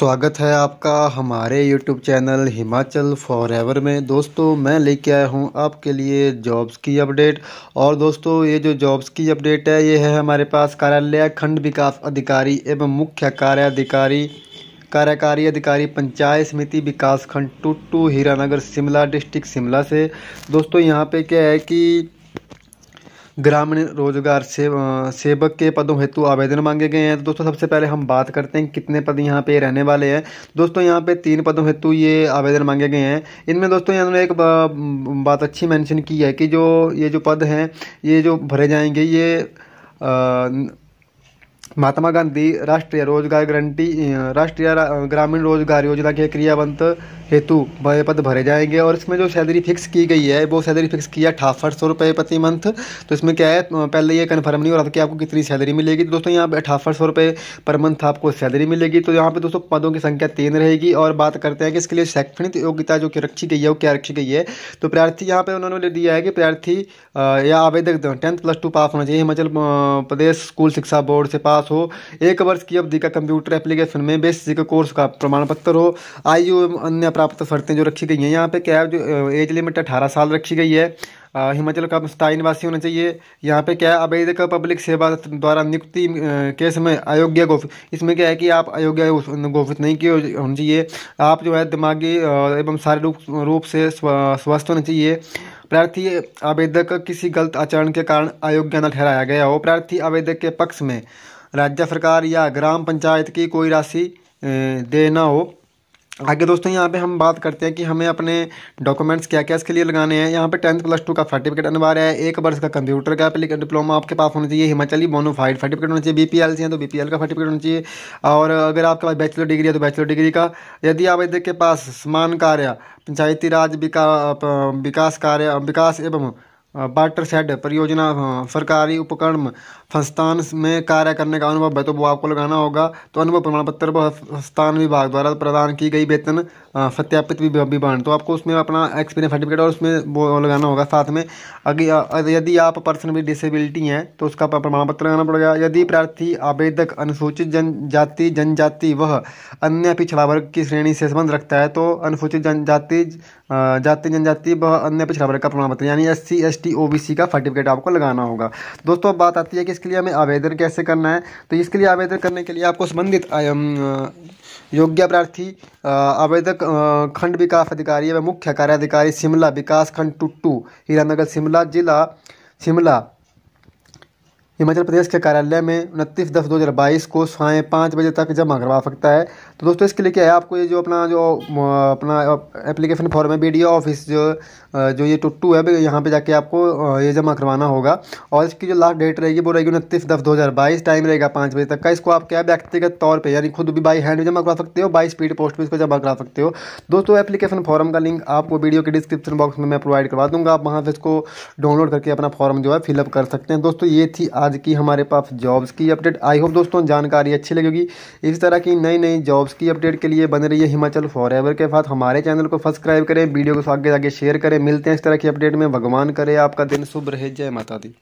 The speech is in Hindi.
स्वागत है आपका हमारे YouTube channel Himachal forever में दोस्तों मैं लेके आया हूँ आपके लिए जॉब्स की अपडेट और दोस्तों ये जो जॉब्स की अपडेट है ये है हमारे पास कार्यालय खंड विकास अधिकारी एवं मुख्य कार्याधिकारी कार्यकारी अधिकारी पंचायत समिति विकास खंड टुट्टू हीरानगर शिमला डिस्ट्रिक्ट शिमला से दोस्तों यहाँ पर क्या है कि ग्रामीण रोजगार सेव सेवक के पदों हेतु आवेदन मांगे गए हैं तो दोस्तों सबसे पहले हम बात करते हैं कितने पद यहाँ पे रहने वाले हैं दोस्तों यहाँ पे तीन पदों हेतु ये आवेदन मांगे गए हैं इनमें दोस्तों इन्होंने एक बा, बात अच्छी मेंशन की है कि जो ये जो पद हैं ये जो भरे जाएंगे ये आ, महात्मा गांधी राष्ट्रीय रोजगार गारंटी राष्ट्रीय रा, ग्रामीण रोजगार योजना के क्रियावंत हेतु भय पद भरे जाएंगे और इसमें जो सैलरी फिक्स की गई है वो सैलरी फिक्स किया अठासठ सौ रुपये प्रति मंथ तो इसमें क्या है पहले ये कन्फर्म नहीं हो रहा था कि आपको कितनी सैलरी मिलेगी तो दोस्तों यहाँ पर अठासठ सौ रुपये पर मंथ आपको सैलरी मिलेगी तो यहाँ पे दोस्तों पदों की संख्या तीन रहेगी और बात करते हैं कि इसके लिए शैक्षणिक योग्यता जो कि रखी गई है वो क्या रखी गई है तो प्रार्थी यहाँ पर उन्होंने दिया है कि प्रार्थी या आवेदक टेंथ प्लस टू पास होना चाहिए हिमाचल प्रदेश स्कूल शिक्षा बोर्ड से पास हो एक वर्ष की अवधि का कंप्यूटर एप्लीकेशन में बेसिक कोर्स का प्रमाण पत्र हो आयु अन्य प्राप्त शर्तें जो रखी गई हैं यहाँ पे कैब जो एज लिमिट अठारह साल रखी गई है हिमाचल का स्थायी निवासी होना चाहिए यहाँ पे क्या है अवैध पब्लिक सेवा द्वारा नियुक्ति के समय अयोग्य घोषित इसमें क्या है कि आप अयोग्य घोषित नहीं किए होना चाहिए आप जो है दिमागी एवं शारीरिक रूप से स्वस्थ होना चाहिए प्रार्थी आवेदक किसी गलत आचरण के कारण अयोग्य न ठहराया गया हो प्रार्थी आवेदक के पक्ष में राज्य सरकार या ग्राम पंचायत की कोई राशि देना हो आगे दोस्तों यहाँ पे हम बात करते हैं कि हमें अपने डॉक्यूमेंट्स क्या क्या इसके लिए लगाने हैं यहाँ पे टेंथ प्लस टू का सर्टिफिकेट अनिवार्य है एक वर्ष का कंप्यूटर का डिप्लोमा आपके पास होना चाहिए हिमाचली बोनोफाइड सर्टिफिकेट होना चाहिए बी पी एल से हैं तो बी पी एल का सर्टिफिकेट होना चाहिए और अगर आपके पास बैचलर डिग्री है तो बैचलर डिग्री का यदि आवेदक के पास समान कार्य पंचायती राज विका विकास कार्य विकास एवं बाटर सेट परियोजना सरकारी उपक्रम संस्थान में कार्य करने का अनुभव है तो वो आपको लगाना होगा तो अनुभव प्रमाण पत्र वो संस्थान विभाग द्वारा प्रदान की गई वेतन सत्यापित विवरण तो आपको उसमें अपना एक्सपीरियंस सर्टिफिकेट और उसमें वो लगाना होगा साथ में अगर यदि आप पर्सन विद डिसेबिलिटी हैं तो उसका प्रमाण पत्र लगाना पड़ेगा यदि प्रार्थी आवेदक अनुसूचित जनजाति जनजाति वह अन्य पिछड़ा वर्ग की श्रेणी से संबंध रखता है तो अनुसूचित जनजाति जाति जनजाति वह अन्य पिछड़ा वर्ग का प्रमाण पत्र यानी S C S T O B C का सर्टिफिकेट आपको लगाना होगा दोस्तों अब बात आती है कि इसके लिए हमें आवेदन कैसे करना है तो इसके लिए आवेदन करने के लिए आपको संबंधित योग्य प्रार्थी आवेदक खंड विकास अधिकारी एवं मुख्य कार्याधिकारी शिमला विकास खंड टुट्टू हीरानगर शिमला जिला शिमला हिमाचल प्रदेश के कार्यालय में उनतीस दस दो हज़ार बाईस को साय पाँच बजे तक जमा करवा सकता है तो दोस्तों इसके लिए क्या है आपको ये जो अपना जो अपना एप्लीकेशन फॉर्म है बी डी ऑफिस जो जो ये टुट्टू है यहाँ पे जाके आपको ये जमा करवाना होगा और इसकी जो लास्ट डेट रहेगी वो रहेगी उनतीस दस दो हज़ार बाईस टाइम रहेगा पाँच बजे तक का इसको आप क्या व्यक्तिगत तौर पर यानी खुद भी बाई हैंड जमा करवा सकते हो बाई स्पीड पोस्ट में इसको जमा करा सकते हो दोस्तों एप्लीकेशन फॉर्म का लिंक आपको वीडियो के डिस्क्रिप्शन बॉक्स में मैं प्रोवाइड करवा दूँगा आप वहाँ से इसको डाउनलोड करके अपना फॉर्म जो है फिलअप कर सकते हैं दोस्तों ये थी आज आज की हमारे पास जॉब्स की अपडेट आई होप दोस्तों जानकारी अच्छी लगेगी इस तरह की नई नई जॉब्स की अपडेट के लिए बन रही है हिमाचल फॉर एवर के साथ हमारे चैनल को सब्सक्राइब करें वीडियो को आगे आगे शेयर करें मिलते हैं इस तरह की अपडेट में भगवान करे आपका दिन शुभ रहे जय माता दी